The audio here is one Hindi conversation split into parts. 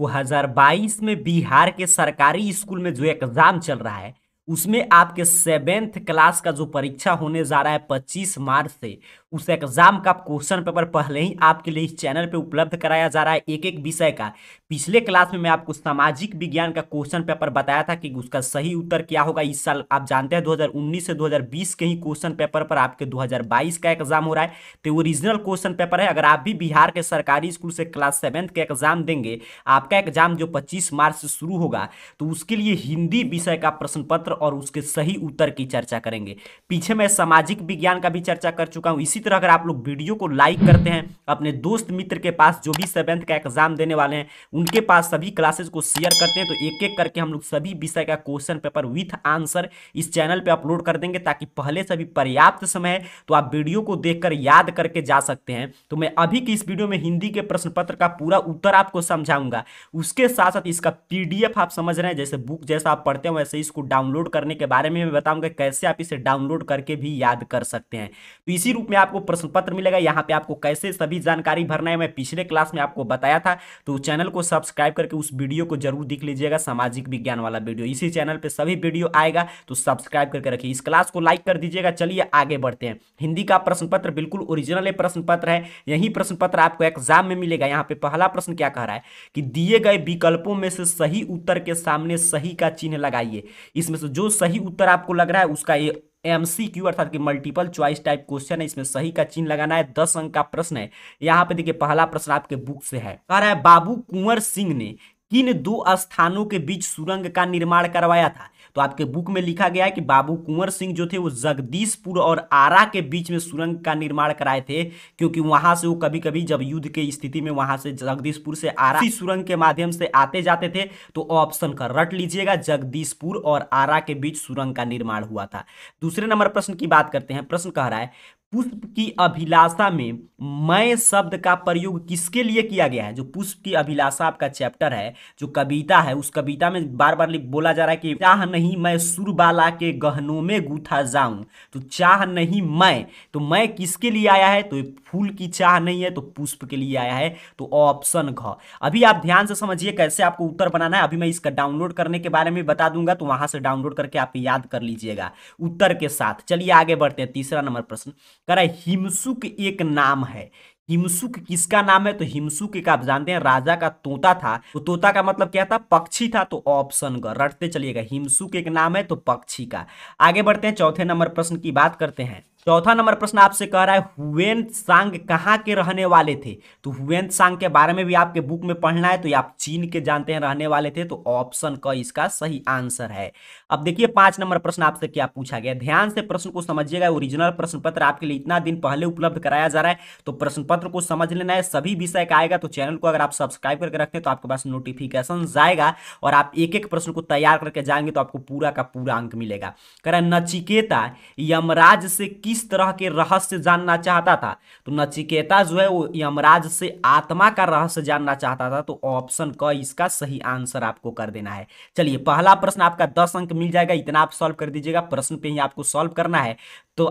2022 में बिहार के सरकारी स्कूल में जो एग्जाम चल रहा है उसमें आपके सेवेंथ क्लास का जो परीक्षा होने जा रहा है पच्चीस मार्च से उस एग्जाम का क्वेश्चन पेपर पहले ही आपके लिए इस चैनल पे उपलब्ध कराया जा रहा है एक एक विषय का पिछले क्लास में मैं आपको सामाजिक विज्ञान का क्वेश्चन पेपर बताया था कि उसका सही उत्तर क्या होगा इस साल आप जानते हैं 2019 से 2020 के ही क्वेश्चन पेपर पर आपके 2022 का एग्जाम हो रहा है तो ओरिजिनल क्वेश्चन पेपर है अगर आप भी बिहार के सरकारी स्कूल से क्लास सेवेंथ का एग्जाम देंगे आपका एग्जाम जो पच्चीस मार्च से शुरू होगा तो उसके लिए हिंदी विषय का प्रश्न पत्र शास्त्र और उसके सही उत्तर की चर्चा करेंगे पीछे मैं सामाजिक विज्ञान का भी चर्चा कर चुका हूँ इसी तरह अगर आप लोग वीडियो को लाइक करते हैं अपने दोस्त मित्र के पास जो भी सेवेंथ का एग्जाम देने वाले हैं उनके पास सभी क्लासेज को शेयर करते हैं तो एक एक करके हम लोग सभी विषय का क्वेश्चन पेपर विथ आंसर इस चैनल पर अपलोड कर देंगे ताकि पहले से भी पर्याप्त समय तो आप वीडियो को देखकर याद करके जा सकते हैं तो मैं अभी की इस वीडियो में हिंदी के प्रश्न पत्र का पूरा उत्तर आपको समझाऊंगा उसके साथ साथ इसका पीडीएफ आप समझ रहे हैं जैसे बुक जैसा आप पढ़ते हैं वैसे इसको डाउनलोड डाउनलोड करने के बारे में मैं बताऊंगा कैसे आप इसे डाउनलोड करके भी याद कर सकते हैं तो इसी रूप में आपको प्रश्न पत्र मिलेगा यहाँ पे आपको कैसे सभी जानकारी भरना है मैं पिछले क्लास में आपको बताया था तो चैनल को सब्सक्राइब करके उस वीडियो को जरूर देख लीजिएगा सामाजिक विज्ञान वाला वीडियो इसी चैनल पर सभी वीडियो आएगा तो सब्सक्राइब करके रखिए इस क्लास को लाइक कर दीजिएगा चलिए आगे बढ़ते हैं हिंदी का प्रश्न पत्र बिल्कुल ओरिजिनल प्रश्न पत्र है यही प्रश्न पत्र आपको एग्जाम में मिलेगा यहाँ पे पहला प्रश्न क्या कह रहा है कि दिए गए विकल्पों में से सही उत्तर के सामने सही का चिन्ह लगाइए इसमें से जो सही उत्तर आपको लग रहा है उसका ये एम क्यू अर्थात कि मल्टीपल चॉइस टाइप क्वेश्चन है इसमें सही का चिन्ह लगाना है दस अंक का प्रश्न है यहाँ पे देखिए पहला प्रश्न आपके बुक से है कह रहा है बाबू कुंवर सिंह ने किन दो स्थानों के बीच सुरंग का निर्माण करवाया था तो आपके बुक में लिखा गया है कि बाबू कुंवर सिंह जो थे वो जगदीशपुर और आरा के बीच में सुरंग का निर्माण कराए थे क्योंकि वहां से वो कभी कभी जब युद्ध की स्थिति में वहां से जगदीशपुर से आरा सुरंग के माध्यम से आते जाते थे तो ऑप्शन का रट लीजिएगा जगदीशपुर और आरा के बीच सुरंग का निर्माण हुआ था दूसरे नंबर प्रश्न की बात करते हैं प्रश्न कह रहा है पुष्प की अभिलाषा में मैं शब्द का प्रयोग किसके लिए किया गया है जो पुष्प की अभिलाषा आपका चैप्टर है जो कविता है उस कविता में बार बार बोला जा रहा है कि चाह नहीं मैं सुर बाला के गहनों में गूथा जाऊं तो चाह नहीं मैं तो मैं किसके लिए आया है तो फूल की चाह नहीं है तो पुष्प के लिए आया है तो ऑप्शन घ अभी आप ध्यान से समझिए कैसे आपको उत्तर बनाना है अभी मैं इसका डाउनलोड करने के बारे में बता दूंगा तो वहां से डाउनलोड करके आप याद कर लीजिएगा उत्तर के साथ चलिए आगे बढ़ते हैं तीसरा नंबर प्रश्न कह रहा है हिमसुक एक नाम है हिमसुक किसका नाम है तो हिमसुक एक आप जानते हैं राजा का तोता था तो तोता का मतलब क्या था पक्षी था तो ऑप्शन ग रटते चलिएगा हिमसुक एक नाम है तो पक्षी का आगे बढ़ते हैं चौथे नंबर प्रश्न की बात करते हैं चौथा नंबर प्रश्न आपसे कह रहा है हुएन सांग कहाँ के रहने वाले थे तो हुएन सांग के बारे में भी आपके बुक में पढ़ना है तो ये आप चीन के जानते हैं रहने वाले थे तो ऑप्शन क इसका सही आंसर है अब देखिए पांच नंबर प्रश्न आपसे क्या पूछा गया ध्यान से प्रश्न को समझिएगा ओरिजिनल प्रश्न पत्र आपके लिए इतना दिन पहले उपलब्ध कराया जा रहा है तो प्रश्न पत्र को समझ लेना है सभी विषय का आएगा तो चैनल को अगर आप सब्सक्राइब करके रखते हैं तो आपके पास नोटिफिकेशन जाएगा और आप एक एक प्रश्न को तैयार करके जाएंगे तो आपको पूरा का पूरा अंक मिलेगा कह रहा नचिकेता यमराज से किस किस तरह के रहस्य जानना चाहता था तो नचिकेता जो है वो यमराज से आत्मा का रहस्य जानना चाहता था तो ऑप्शन क इसका सही आंसर आपको कर देना है चलिए पहला प्रश्न आपका दस अंक मिल जाएगा इतना आप सॉल्व कर दीजिएगा प्रश्न पे ही आपको सॉल्व करना है तो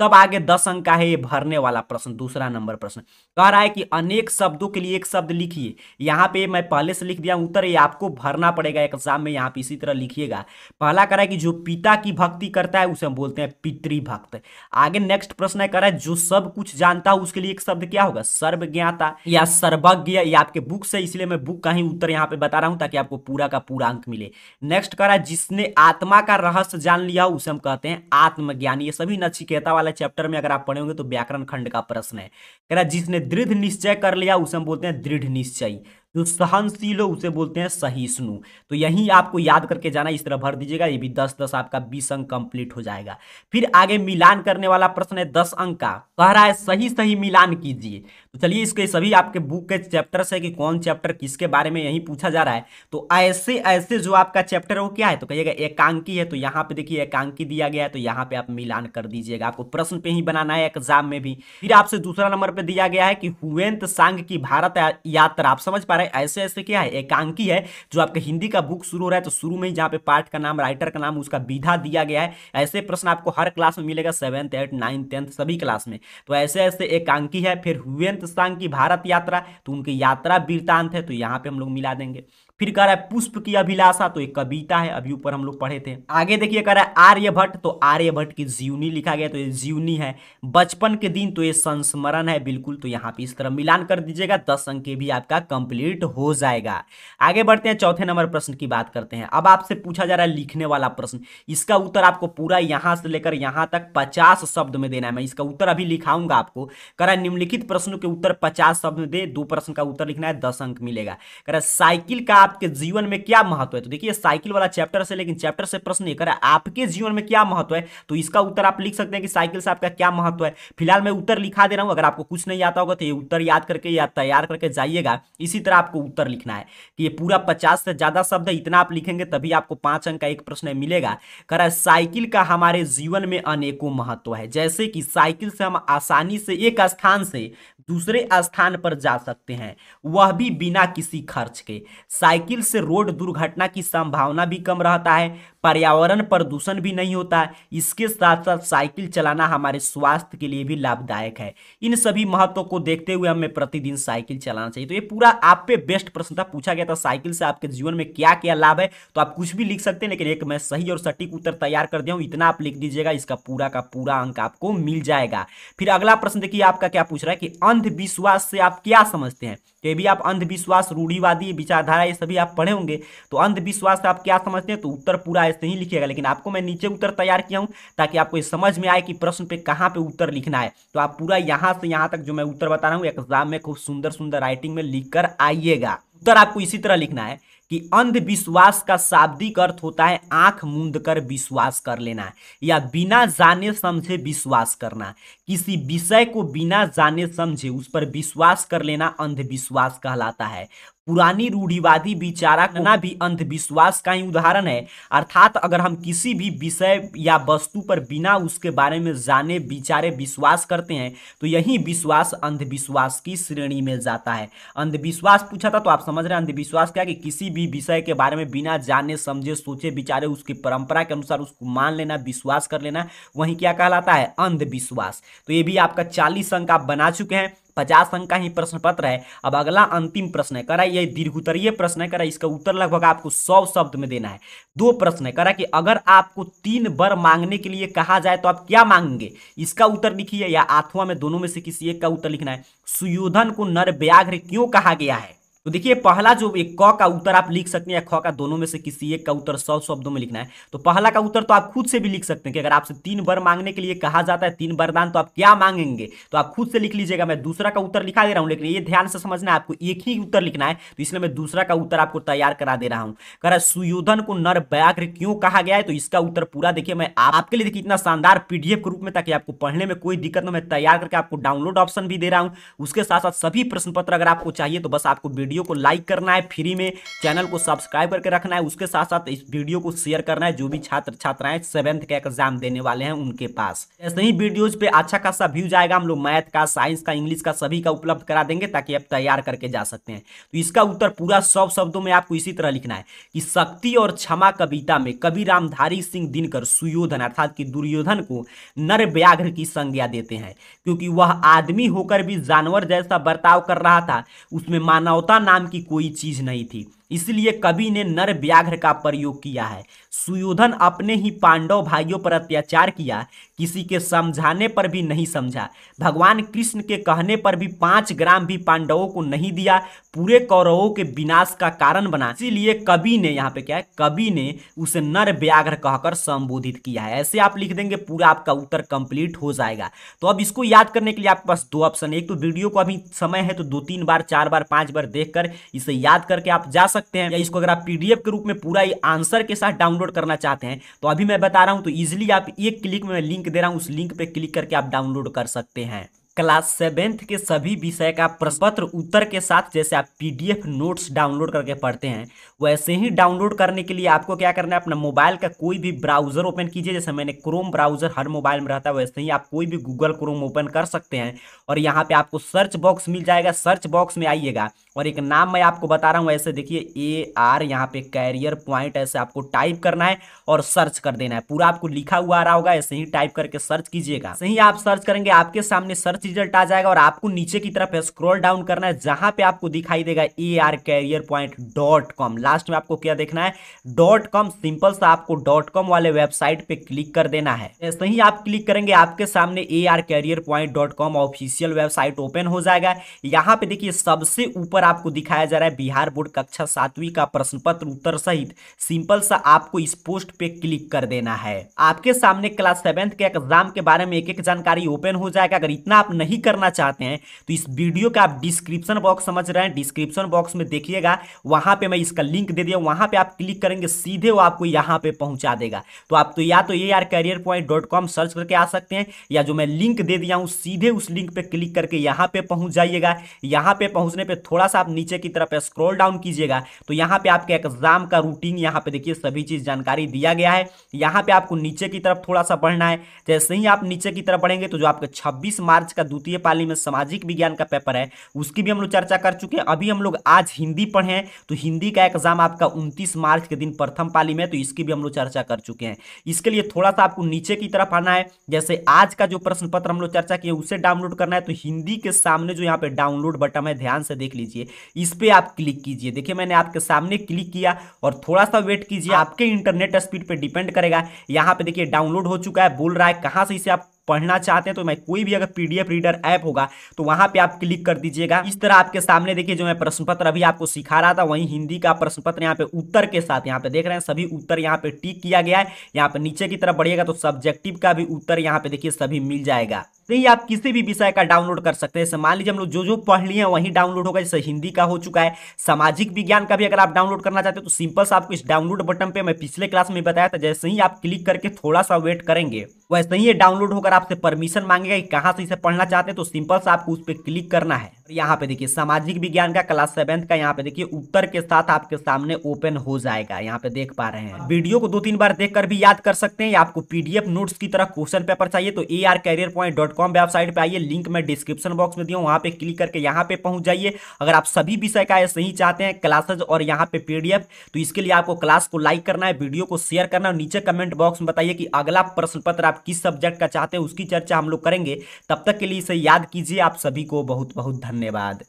तब आगे दस अंक का है ये भरने वाला प्रश्न दूसरा नंबर प्रश्न कह रहा है कि अनेक शब्दों के लिए एक शब्द लिखिए यहाँ पे मैं पहले से लिख दिया उत्तर ये आपको भरना पड़ेगा एग्जाम में यहाँ पे इसी तरह लिखिएगा पहला कह रहा है कि जो पिता की भक्ति करता है उसे हम बोलते हैं पितृभक्त आगे नेक्स्ट प्रश्न है कह रहा है जो सब कुछ जानता है उसके लिए एक शब्द क्या होगा सर्वज्ञाता या सर्वज्ञ या आपके बुक से इसलिए मैं बुक का ही उत्तर यहाँ पे बता रहा हूँ ताकि आपको पूरा का पूरा अंक मिले नेक्स्ट कह रहा है जिसने आत्मा का रहस्य जान लिया उसे हम कहते हैं आत्मज्ञान ये सभी नचिकेता वाला वाले चैप्टर में अगर आप पढ़े होंगे तो व्याकरण खंड का प्रश्न है कह रहा जिसने दृढ़ निश्चय कर लिया उसे हम बोलते हैं दृढ़ निश्चय जो सहनशील हो उसे बोलते हैं सहिष्णु तो यही आपको याद करके जाना इस तरह भर दीजिएगा ये भी दस दस आपका बीस अंक कंप्लीट हो जाएगा फिर आगे मिलान करने वाला प्रश्न है दस अंक का कह रहा है सही सही मिलान कीजिए तो चलिए इसके सभी आपके बुक के चैप्टर है कि कौन चैप्टर किसके बारे में यही पूछा जा रहा है तो ऐसे ऐसे जो आपका चैप्टर हो क्या है तो कहिएगा एकांकी है तो यहाँ पे देखिए एकांकी दिया गया है तो यहाँ पे आप मिलान कर दीजिएगा आपको प्रश्न पे ही बनाना है एग्जाम में भी फिर आपसे दूसरा नंबर पे दिया गया है कि हुएंत सांग की भारत यात्रा आप समझ पा रहे है ऐसे ऐसे क्या है एकांकी है जो आपके हिंदी का बुक शुरू हो रहा है तो शुरू में ही जहाँ पे पार्ट का नाम राइटर का नाम उसका विधा दिया गया है ऐसे प्रश्न आपको हर क्लास में मिलेगा सेवन्थ एट नाइन्थ टेंथ सभी क्लास में तो ऐसे ऐसे एकांकी है फिर हुएंत सांग की भारत यात्रा तो उनकी यात्रा वृतांत है तो यहाँ पे हम लोग मिला देंगे फिर कह रहा है पुष्प की अभिलाषा तो एक कविता है अभी ऊपर हम लोग पढ़े थे आगे देखिए कह रहा है आर्यभट्ट तो आर्यभट्ट की जीवनी लिखा गया तो ये जीवनी है बचपन के दिन तो ये संस्मरण है बिल्कुल तो यहाँ पे इस तरह मिलान कर दीजिएगा दस अंक भी आपका कंप्लीट हो जाएगा आगे बढ़ते हैं चौथे नंबर प्रश्न की बात करते हैं अब आपसे पूछा जा रहा है लिखने वाला प्रश्न इसका उत्तर आपको पूरा यहाँ से लेकर यहाँ तक पचास शब्द में देना है मैं इसका उत्तर अभी लिखाऊंगा आपको कह रहा है निम्नलिखित प्रश्नों के उत्तर पचास शब्द में दे दो प्रश्न का उत्तर लिखना है दस अंक मिलेगा कह रहा है साइकिल का आपके जीवन में क्या महत्व है तो देखिए साइकिल वाला चैप्टर से लेकिन चैप्टर से प्रश्न एक आपके जीवन में क्या महत्व है तो इसका उत्तर आप लिख सकते हैं कि साइकिल से आपका क्या महत्व है फिलहाल मैं उत्तर लिखा दे रहा हूं अगर आपको कुछ नहीं आता होगा तो ये उत्तर याद करके या तैयार करके जाइएगा इसी तरह आपको उत्तर लिखना है कि ये पूरा पचास से ज्यादा शब्द है इतना आप लिखेंगे तभी आपको पांच अंक का एक प्रश्न मिलेगा करा साइकिल का हमारे जीवन में अनेकों महत्व है जैसे कि साइकिल से हम आसानी से एक स्थान से दूसरे स्थान पर जा सकते हैं वह भी बिना किसी खर्च के साइकिल साइकिल से रोड दुर्घटना की संभावना भी कम रहता है पर्यावरण प्रदूषण भी नहीं होता इसके साथ साथ साइकिल चलाना हमारे स्वास्थ्य के लिए भी लाभदायक है इन सभी महत्व को देखते हुए हमें प्रतिदिन साइकिल चलाना चाहिए तो ये पूरा आप पे बेस्ट प्रश्न था पूछा गया था साइकिल से आपके जीवन में क्या क्या लाभ है तो आप कुछ भी लिख सकते हैं लेकिन एक मैं सही और सटीक उत्तर तैयार कर दिया हूँ इतना आप लिख दीजिएगा इसका पूरा का पूरा अंक आपको मिल जाएगा फिर अगला प्रश्न देखिए आपका क्या पूछ रहा है कि अंधविश्वास से आप क्या समझते हैं तो ये भी आप अंधविश्वास रूढ़िवादी विचारधारा ये सभी आप पढ़े होंगे तो अंधविश्वास से आप क्या समझते हैं तो उत्तर पूरा शायद नहीं लिखिएगा लेकिन आपको मैं नीचे उत्तर तैयार किया हूँ ताकि आपको समझ में आए कि प्रश्न पे कहाँ पे उत्तर लिखना है तो आप पूरा यहाँ से यहाँ तक जो मैं उत्तर बता रहा हूँ एग्जाम में खूब सुंदर सुंदर राइटिंग में लिख कर आइएगा उत्तर आपको इसी तरह लिखना है कि अंधविश्वास का शाब्दिक अर्थ होता है आंख मूंद कर विश्वास कर लेना या बिना जाने समझे विश्वास करना किसी विषय को बिना जाने समझे उस पर विश्वास कर लेना अंधविश्वास कहलाता है पुरानी रूढ़िवादी विचाराना भी अंधविश्वास का ही उदाहरण है अर्थात अगर हम किसी भी विषय या वस्तु पर बिना उसके बारे में जाने विचारे विश्वास करते हैं तो यही विश्वास अंधविश्वास की श्रेणी में जाता है अंधविश्वास पूछा था तो आप समझ रहे हैं अंधविश्वास क्या कि किसी भी विषय के बारे में बिना जाने समझे सोचे विचारे उसकी परंपरा के अनुसार उसको मान लेना विश्वास कर लेना वही क्या कहलाता है अंधविश्वास तो ये भी आपका चालीस अंक आप बना चुके हैं पचास अंक का ही प्रश्न पत्र है अब अगला अंतिम प्रश्न है करा ये दीर्घ उत्तरीय प्रश्न है करा इसका उत्तर लगभग आपको सौ शब्द में देना है दो प्रश्न है करा कि अगर आपको तीन बार मांगने के लिए कहा जाए तो आप क्या मांगेंगे इसका उत्तर लिखिए या आठवा में दोनों में से किसी एक का उत्तर लिखना है सुयोधन को नर व्याघ्र क्यों कहा गया है तो देखिए पहला जो एक क का उत्तर आप लिख सकते हैं या ख का दोनों में से किसी एक का उत्तर सौ शब्दों में लिखना है तो पहला का उत्तर तो आप खुद से भी लिख सकते हैं कि अगर आपसे तीन बार मांगने के लिए कहा जाता है तीन वरदान तो आप क्या मांगेंगे तो आप खुद से लिख लीजिएगा मैं दूसरा का उत्तर लिखा दे रहा हूँ लेकिन ये ध्यान से समझना है आपको एक ही उत्तर लिखना है तो इसलिए मैं दूसरा का उत्तर आपको तैयार करा दे रहा हूँ कह रहा सुयोधन को नर व्याघ्र क्यों कहा गया है तो इसका उत्तर पूरा देखिए मैं आपके लिए देखिए इतना शानदार पीडीएफ के रूप में ताकि आपको पढ़ने में कोई दिक्कत न मैं तैयार करके आपको डाउनलोड ऑप्शन भी दे रहा हूँ उसके साथ साथ सभी प्रश्न पत्र अगर आपको चाहिए तो बस आपको वीडियो वीडियो को लाइक करना है फ्री में चैनल को सब्सक्राइब करके रखना है उसके साथ साथ इस वीडियो को शेयर करना है जो भी छात्र छात्राएं सेवेंथ का एग्जाम देने वाले हैं उनके पास ऐसे ही वीडियोज पे अच्छा खासा व्यूज आएगा हम लोग मैथ का साइंस का इंग्लिश का सभी का उपलब्ध करा देंगे ताकि आप तैयार करके जा सकते हैं तो इसका उत्तर पूरा सब शब्दों में आपको इसी तरह लिखना है कि शक्ति और क्षमा कविता में कवि रामधारी सिंह दिनकर सुयोधन अर्थात की दुर्योधन को नर व्याघ्र की संज्ञा देते हैं क्योंकि वह आदमी होकर भी जानवर जैसा बर्ताव कर रहा था उसमें मानवता नाम की कोई चीज़ नहीं थी इसलिए कवि ने नर व्याघ्र का प्रयोग किया है सुयोधन अपने ही पांडव भाइयों पर अत्याचार किया किसी के समझाने पर भी नहीं समझा भगवान कृष्ण के कहने पर भी पांच ग्राम भी पांडवों को नहीं दिया पूरे कौरवों के विनाश का कारण बना इसीलिए कवि ने यहाँ पे क्या है कवि ने उसे नर व्याघ्र कहकर संबोधित किया है ऐसे आप लिख देंगे पूरा आपका उत्तर कंप्लीट हो जाएगा तो अब इसको याद करने के लिए आपके पास दो ऑप्शन एक तो वीडियो को अभी समय है तो दो तीन बार चार बार पांच बार देख इसे याद करके आप जा सकते हैं या इसको अगर आप पीडीएफ के रूप में पूरा आंसर के साथ डाउनलोड करना चाहते हैं तो अभी मैं बता रहा हूं तो इजिली आप एक क्लिक में लिंक दे रहा हूं उस लिंक पर क्लिक करके आप डाउनलोड कर सकते हैं क्लास सेवेंथ के सभी विषय का प्रश्नपत्र उत्तर के साथ जैसे आप पीडीएफ नोट्स डाउनलोड करके पढ़ते हैं वैसे ही डाउनलोड करने के लिए आपको क्या करना है अपना मोबाइल का कोई भी ब्राउज़र ओपन कीजिए जैसे मैंने क्रोम ब्राउज़र हर मोबाइल में रहता है वैसे ही आप कोई भी गूगल क्रोम ओपन कर सकते हैं और यहाँ पे आपको सर्च बॉक्स मिल जाएगा सर्च बॉक्स में आइएगा और एक नाम मैं आपको बता रहा हूँ ऐसे देखिए ए आर यहाँ पे कैरियर पॉइंट ऐसे आपको टाइप करना है और सर्च कर देना है पूरा आपको लिखा हुआ आ रहा होगा ऐसे ही टाइप करके सर्च कीजिएगा सही आप सर्च करेंगे आपके सामने सर्च रिजल्ट आ जाएगा और आपको नीचे की तरफ स्क्रॉल डाउन करना है जहां पे आपको दिखाई देगा A R career point dot com last में आपको क्या देखना है डॉट कॉम सिंपल सा आपको डॉट कॉम वाले वेबसाइट पे क्लिक कर देना है ऐसे ही आप क्लिक करेंगे आपके सामने A R career point dot com official website open हो जाएगा यहाँ पे देखिए सबसे ऊपर आपको दिखाया जा रहा है बिहार बोर्ड कक्षा सातवीं का प्रश्न पत्र उत्तर सहित सिंपल सा आपको इस पोस्ट पे क्लिक कर देना है आपके सामने क्लास सेवेंथ के एग्जाम के बारे में एक एक जानकारी ओपन हो जाएगा अगर इतना आप नहीं करना चाहते हैं तो इस वीडियो का आप डिस्क्रिप्शन बॉक्स समझ रहे हैं डिस्क्रिप्शन बॉक्स में देखिएगा वहां पर मैं इसका लिंक दे दिया वहां पर आप क्लिक करेंगे सीधे वो आपको यहाँ पे पहुंचा देगा तो आप तो या तो ये आर करियर पॉइंट सर्च करके आ सकते हैं या जो मैं लिंक दे दिया हूँ सीधे उस लिंक पे क्लिक करके यहाँ पे पहुंच जाइएगा यहाँ पे पहुंचने पर थोड़ा सा आप नीचे की तरफ स्क्रॉल डाउन कीजिएगा तो यहाँ पे आपके एग्जाम का रूटीन यहाँ पे देखिए सभी चीज जानकारी दिया गया है यहाँ पे आपको नीचे की तरफ थोड़ा सा पढ़ना है जैसे ही आप नीचे की तरफ पढ़ेंगे तो जो आपका छब्बीस मार्च का द्वितीय पाली में सामाजिक विज्ञान का पेपर है उसकी भी हम लोग चर्चा कर चुके हैं अभी हम लोग आज हिंदी पढ़े हैं तो हिंदी का एग्जाम आपका उनतीस मार्च के दिन प्रथम पाली में तो इसकी भी हम लोग चर्चा कर चुके हैं इसके लिए थोड़ा सा आपको नीचे की तरफ आना है जैसे आज का जो प्रश्न पत्र हम लोग चर्चा किए उसे डाउनलोड करना है तो हिंदी के सामने जो यहाँ पे डाउनलोड बटन है ध्यान से देख लीजिए इस पर आप क्लिक कीजिए देखिए मैंने आपके सामने क्लिक किया और थोड़ा सा वेट कीजिए आपके इंटरनेट स्पीड पर डिपेंड करेगा यहाँ पे देखिए डाउनलोड हो चुका है बोल रहा है कहाँ से इसे आप पढ़ना चाहते हैं तो मैं कोई भी अगर पीडीएफ रीडर ऐप होगा तो वहां पे आप क्लिक कर दीजिएगा इस तरह आपके सामने देखिए जो मैं प्रश्न पत्र अभी आपको सिखा रहा था वहीं हिंदी का प्रश्न पत्र यहाँ पे उत्तर के साथ यहाँ पे देख रहे हैं सभी उत्तर यहाँ पे टिक किया गया है यहाँ पे नीचे की तरफ बढ़िएगा तो सब्जेक्टिव का भी उत्तर यहाँ पे देखिए सभी मिल जाएगा नहीं तो आप किसी भी विषय का डाउनलोड कर सकते हैं जैसे मान लीजिए हम लोग जो जो पढ़ लिए हैं वही डाउनलोड होगा जैसे हिंदी का हो चुका है सामाजिक विज्ञान का भी अगर आप डाउनलोड करना चाहते हैं तो सिंपल सा आपको इस डाउनलोड बटन पे मैं पिछले क्लास में बताया था जैसे ही आप क्लिक करके थोड़ा सा वेट करेंगे वैसे ही ये डाउनलोड होकर आपसे परमिशन मांगेगा कि कहाँ से इसे पढ़ना चाहते हैं तो सिंपल से आपको उस पर क्लिक करना है यहाँ पे देखिए सामाजिक विज्ञान का क्लास सेवेंथ का यहाँ पे देखिए उत्तर के साथ आपके सामने ओपन हो जाएगा यहाँ पे देख पा रहे हैं हाँ। वीडियो को दो तीन बार देखकर भी याद कर सकते हैं या आपको पीडीएफ नोट्स की तरह क्वेश्चन पेपर चाहिए तो A R career point dot com website पे आइए लिंक मैं डिस्क्रिप्शन बॉक्स में दिया वहाँ पे क्लिक करके यहाँ पे पहुंच जाइए अगर आप सभी विषय का ऐसे ही चाहते हैं क्लासेज और यहाँ पे पीडीएफ तो इसके लिए आपको क्लास को लाइक करना है वीडियो को शेयर करना और नीचे कमेंट बॉक्स में बताइए कि अगला प्रश्न पत्र आप किस सब्जेक्ट का चाहते हैं उसकी चर्चा हम लोग करेंगे तब तक के लिए इसे याद कीजिए आप सभी को बहुत बहुत धन्यवाद धन्यवाद